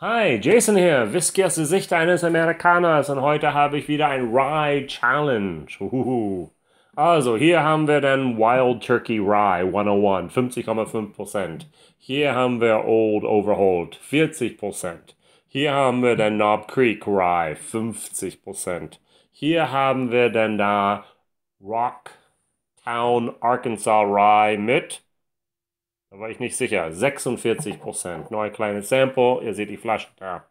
Hi, Jason hier, Whisky aus der Sicht eines Amerikaners und heute habe ich wieder ein Rye Challenge. Uhuhu. Also, hier haben wir den Wild Turkey Rye 101, 50,5%. Hier haben wir Old Overhold, 40%. Hier haben wir den Knob Creek Rye, 50%. Hier haben wir den da Rock Town Arkansas Rye mit da war ich nicht sicher. 46 Prozent. Neu kleines Sample. Ihr seht die Flasche da.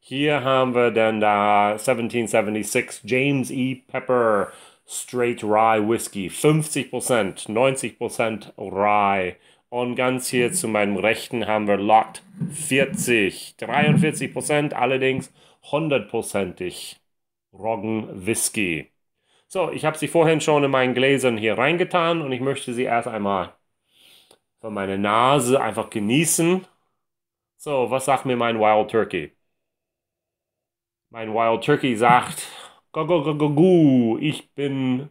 Hier haben wir dann da 1776 James E. Pepper Straight Rye Whiskey. 50 Prozent. 90 Prozent Rye. Und ganz hier zu meinem Rechten haben wir Lot 40. 43 Prozent. Allerdings 100%ig Roggen Whisky. So, ich habe sie vorhin schon in meinen Gläsern hier reingetan und ich möchte sie erst einmal so meine Nase einfach genießen. So, was sagt mir mein Wild Turkey? Mein Wild Turkey sagt, go, go, go, go, go, ich bin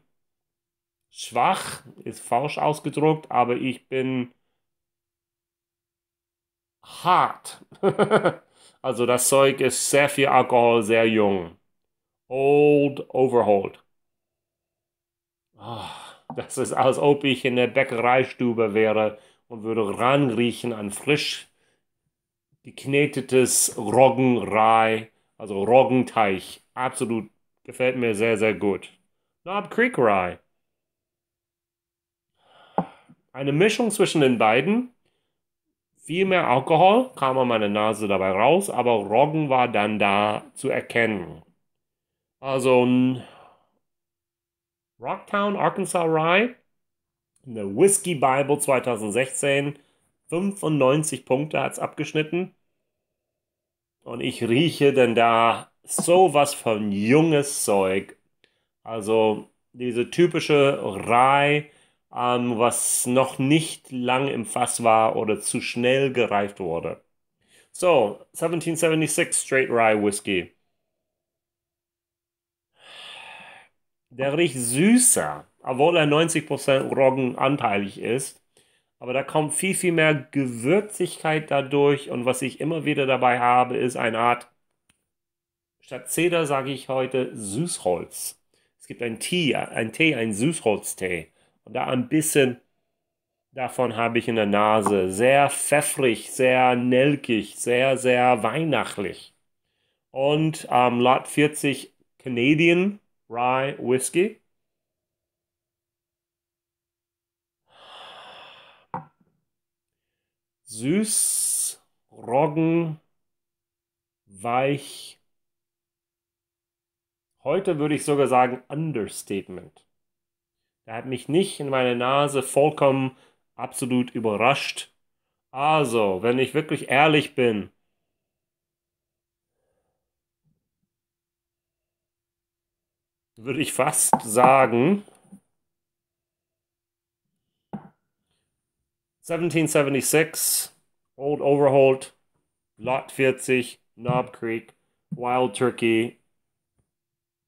schwach, ist falsch ausgedruckt, aber ich bin hart. also das Zeug ist sehr viel Alkohol, sehr jung. Old overhauled. Oh, ah, das ist, als ob ich in der Bäckereistube wäre und würde ranriechen an frisch geknetetes Roggenrei, also Roggenteich. Absolut gefällt mir sehr, sehr gut. Knob Creek Rye. Eine Mischung zwischen den beiden. Viel mehr Alkohol kam an meine Nase dabei raus, aber Roggen war dann da zu erkennen. Also ein Rocktown Arkansas Rye eine Whiskey Bible 2016. 95 Punkte hat es abgeschnitten. Und ich rieche denn da sowas von junges Zeug. Also diese typische Rye, ähm, was noch nicht lang im Fass war oder zu schnell gereift wurde. So, 1776 Straight Rye Whiskey. Der riecht süßer obwohl er 90% Roggen anteilig ist. Aber da kommt viel, viel mehr Gewürzigkeit dadurch. Und was ich immer wieder dabei habe, ist eine Art, statt Zeder sage ich heute Süßholz. Es gibt ein Tee, ein Tee, ein Süßholztee. Und da ein bisschen davon habe ich in der Nase. Sehr pfeffrig, sehr nelkig, sehr, sehr weihnachtlich. Und ähm, Lot 40 Canadian Rye Whiskey süß, Roggen, weich. Heute würde ich sogar sagen Understatement. Er hat mich nicht in meine Nase vollkommen absolut überrascht. Also, wenn ich wirklich ehrlich bin, würde ich fast sagen, 1776, Old Overholt, Lot 40, Knob Creek, Wild Turkey,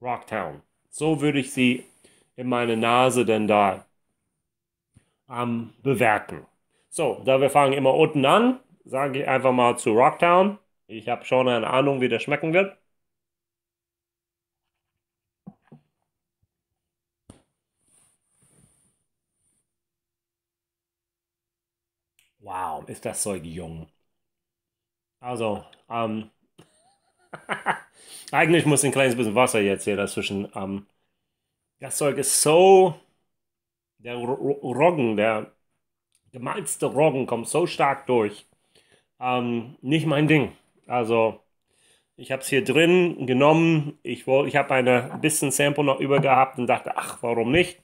Rocktown. So würde ich sie in meine Nase denn da ähm, bewerten. So, da wir fangen immer unten an, sage ich einfach mal zu Rocktown. Ich habe schon eine Ahnung, wie der schmecken wird. Wow, ist das Zeug jung. Also, ähm, eigentlich muss ein kleines bisschen Wasser jetzt hier dazwischen. Ähm, das Zeug ist so, der Roggen, der gemalzte Roggen kommt so stark durch. Ähm, nicht mein Ding. Also, ich habe es hier drin genommen. Ich, ich habe ein bisschen Sample noch über gehabt und dachte, ach, warum nicht?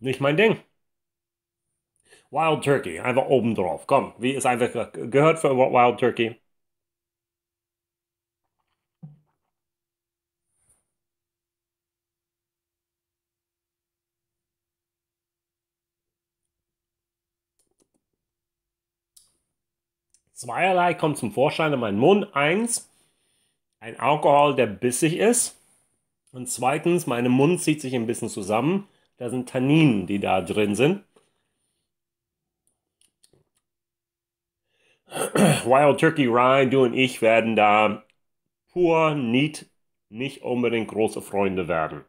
Nicht mein Ding. Wild Turkey, einfach oben drauf. Komm, wie es einfach gehört für Wild Turkey. Zweierlei kommt zum Vorschein in meinen Mund. Eins, ein Alkohol, der bissig ist. Und zweitens, mein Mund zieht sich ein bisschen zusammen. Da sind Tanninen, die da drin sind. Wild Turkey Ryan, du und ich werden da pur Need nicht unbedingt große Freunde werden.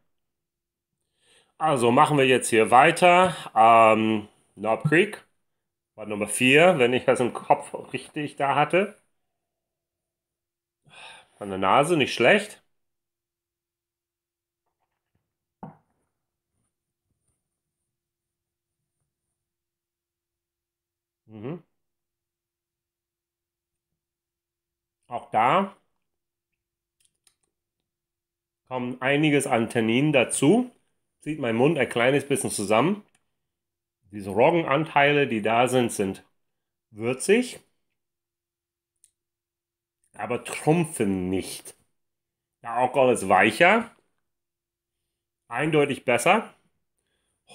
Also machen wir jetzt hier weiter. Ähm, Knob Creek war Nummer 4, wenn ich das im Kopf richtig da hatte. An der Nase, nicht schlecht. Mhm. Auch da kommen einiges an Tannin dazu. Zieht mein Mund ein kleines bisschen zusammen. Diese Roggenanteile, die da sind, sind würzig, aber trumpfen nicht. Der Alkohol ist weicher, eindeutig besser,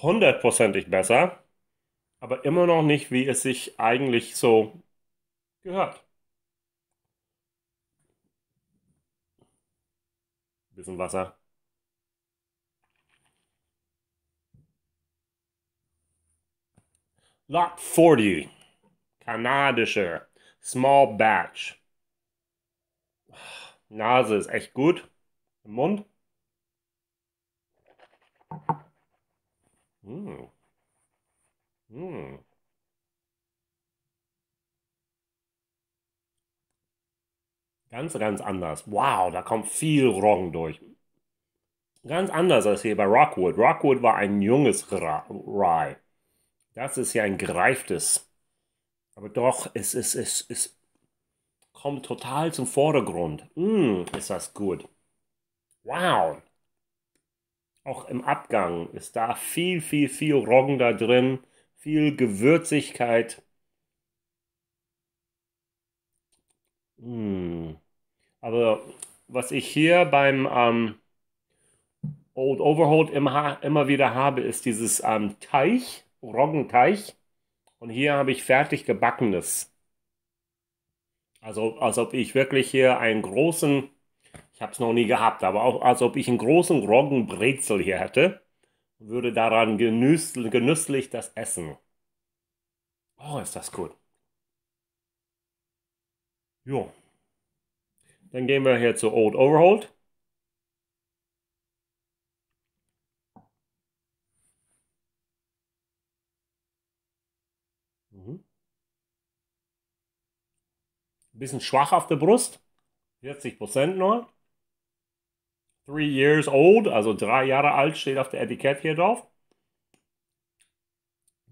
hundertprozentig besser, aber immer noch nicht, wie es sich eigentlich so gehört. bisschen Wasser. Lot 40, kanadische, Small Batch. Nase ist echt gut im Mund. Mmh. Ganz, ganz anders. Wow, da kommt viel Roggen durch. Ganz anders als hier bei Rockwood. Rockwood war ein junges Rye. Das ist ja ein greiftes. Aber doch, es, es, es, es kommt total zum Vordergrund. Mh, hm, ist das gut. Wow. Auch im Abgang ist da viel, viel, viel Roggen da drin. Viel Gewürzigkeit. Mh. Hm. Aber was ich hier beim ähm, Old Overhold immer, immer wieder habe, ist dieses ähm, Teich, Roggenteich. Und hier habe ich fertig gebackenes. Also, als ob ich wirklich hier einen großen, ich habe es noch nie gehabt, aber auch als ob ich einen großen Roggenbrezel hier hätte und würde daran genüsslich, genüsslich das essen. Oh, ist das gut. Jo. Dann gehen wir hier zu Old Overhold. Mhm. Ein bisschen schwach auf der Brust. 40% nur. Three years old, also drei Jahre alt, steht auf der Etikett hier drauf.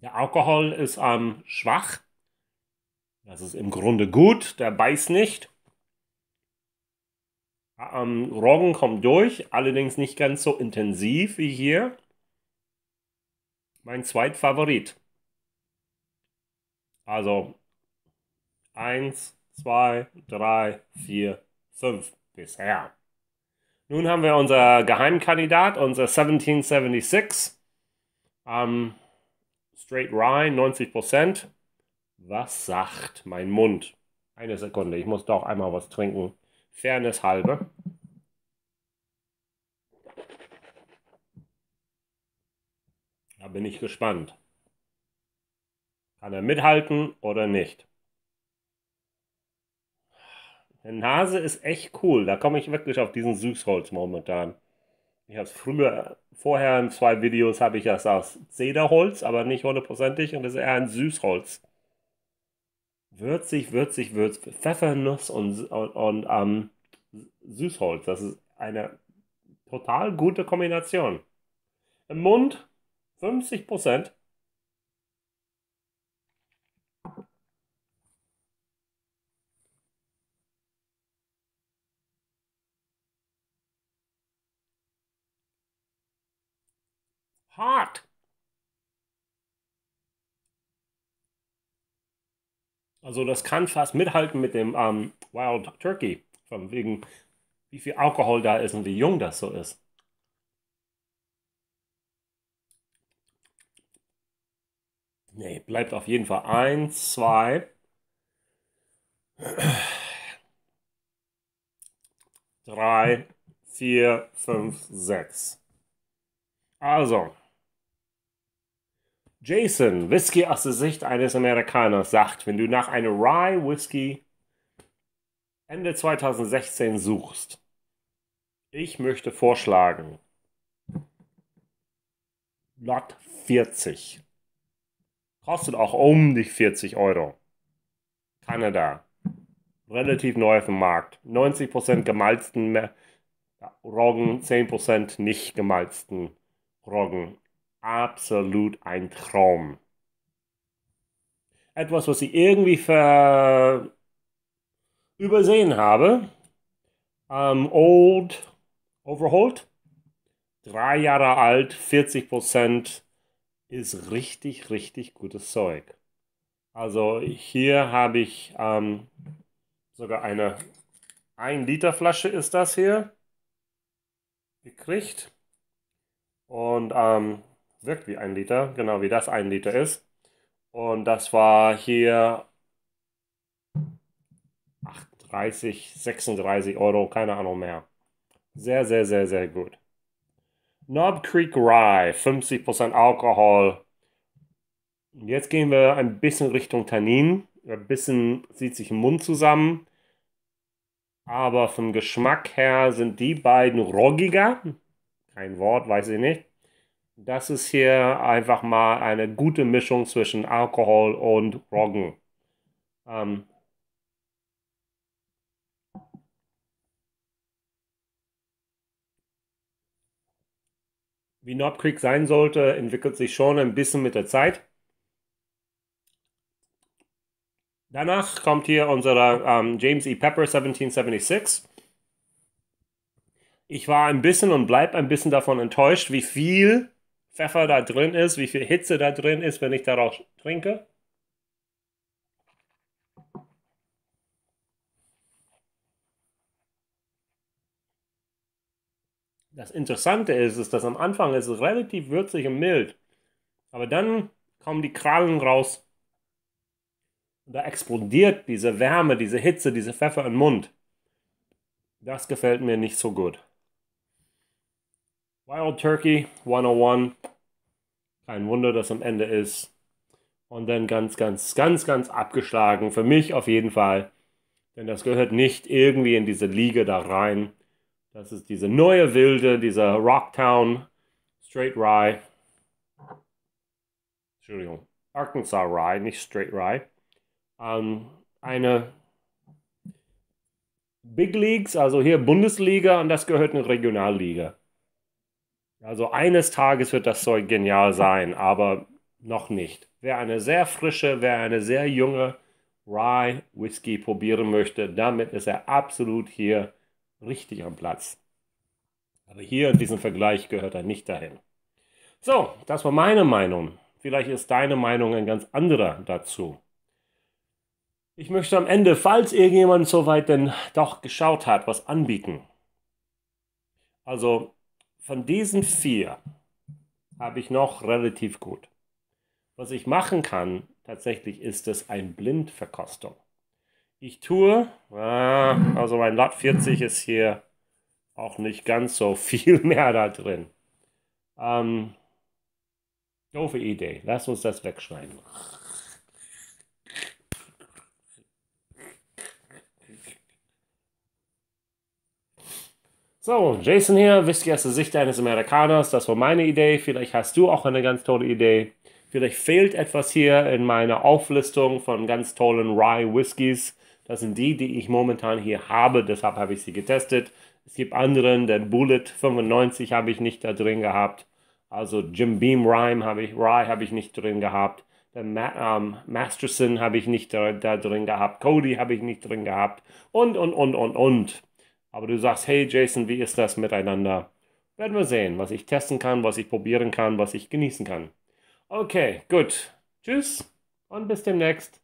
Der Alkohol ist ähm, schwach. Das ist im Grunde gut, der beißt nicht. Ähm, Roggen kommt durch, allerdings nicht ganz so intensiv wie hier. Mein Zweitfavorit. Also 1, 2, 3, 4, 5 bisher. Nun haben wir unser Geheimkandidat, unser 1776. Ähm, straight Rye, 90%. Was sagt mein Mund? Eine Sekunde, ich muss doch einmal was trinken. Fairness halber. bin ich gespannt. Kann er mithalten oder nicht? Der Nase ist echt cool. Da komme ich wirklich auf diesen Süßholz momentan. Ich habe es früher, vorher in zwei Videos habe ich das aus Zederholz, aber nicht hundertprozentig und das ist eher ein Süßholz. Würzig, würzig, würzig. Pfeffernuss und, und, und ähm, Süßholz. Das ist eine total gute Kombination. Im Mund 50 Prozent. Hart. Also das kann fast mithalten mit dem ähm, Wild Turkey, von wegen wie viel Alkohol da ist und wie jung das so ist. Nee, bleibt auf jeden Fall eins, zwei. Drei, vier, fünf, sechs. Also, Jason, Whisky aus der Sicht eines Amerikaners, sagt, wenn du nach einem Rye Whisky Ende 2016 suchst, ich möchte vorschlagen, Lot 40. Kostet auch um die 40 Euro. Kanada. Relativ neu auf dem Markt. 90% gemalzten Roggen, 10% nicht gemalzten Roggen. Absolut ein Traum. Etwas, was ich irgendwie ver übersehen habe. Ähm, old Overhauled. Drei Jahre alt, 40% ist richtig, richtig gutes Zeug. Also hier habe ich ähm, sogar eine 1 Liter Flasche ist das hier gekriegt und ähm, wirkt wie ein Liter, genau wie das ein Liter ist. Und das war hier 38, 36 Euro, keine Ahnung mehr. Sehr, sehr, sehr, sehr gut. Knob Creek Rye, 50% Alkohol. Jetzt gehen wir ein bisschen Richtung Tannin. Ein bisschen zieht sich im Mund zusammen. Aber vom Geschmack her sind die beiden roggiger. Kein Wort, weiß ich nicht. Das ist hier einfach mal eine gute Mischung zwischen Alkohol und Roggen. Ähm, wie Knob Creek sein sollte, entwickelt sich schon ein bisschen mit der Zeit. Danach kommt hier unser ähm, James E. Pepper 1776. Ich war ein bisschen und bleibe ein bisschen davon enttäuscht, wie viel Pfeffer da drin ist, wie viel Hitze da drin ist, wenn ich daraus trinke. das Interessante ist, ist, dass am Anfang ist es relativ würzig und mild. Aber dann kommen die Krallen raus. Und da explodiert diese Wärme, diese Hitze, diese Pfeffer im Mund. Das gefällt mir nicht so gut. Wild Turkey 101. Kein Wunder, dass am Ende ist. Und dann ganz, ganz, ganz, ganz abgeschlagen. Für mich auf jeden Fall. Denn das gehört nicht irgendwie in diese Liga da rein. Das ist diese neue Wilde, dieser Rocktown Straight Rye. Entschuldigung, Arkansas Rye, nicht Straight Rye. Ähm, eine Big Leagues, also hier Bundesliga und das gehört eine Regionalliga. Also eines Tages wird das Zeug genial sein, aber noch nicht. Wer eine sehr frische, wer eine sehr junge Rye Whisky probieren möchte, damit ist er absolut hier richtig am Platz. Aber hier in diesem Vergleich gehört er nicht dahin. So, das war meine Meinung. Vielleicht ist deine Meinung ein ganz anderer dazu. Ich möchte am Ende, falls irgendjemand soweit denn doch geschaut hat, was anbieten. Also von diesen vier habe ich noch relativ gut. Was ich machen kann, tatsächlich ist es ein Blindverkostung ich tue. Ah, also mein Lat 40 ist hier auch nicht ganz so viel mehr da drin. Ähm, doofe Idee. Lass uns das wegschneiden. So, Jason hier, wisst ihr aus der Sicht eines Amerikaners, das war meine Idee. Vielleicht hast du auch eine ganz tolle Idee. Vielleicht fehlt etwas hier in meiner Auflistung von ganz tollen Rye Whiskys das sind die, die ich momentan hier habe, deshalb habe ich sie getestet. Es gibt anderen, den Bullet 95 habe ich nicht da drin gehabt. Also Jim Beam Rhyme habe ich, Rye habe ich nicht drin gehabt. Den Ma ähm, Masterson habe ich nicht da, da drin gehabt. Cody habe ich nicht drin gehabt. Und, und, und, und, und. Aber du sagst, hey Jason, wie ist das miteinander? Werden wir sehen, was ich testen kann, was ich probieren kann, was ich genießen kann. Okay, gut. Tschüss und bis demnächst.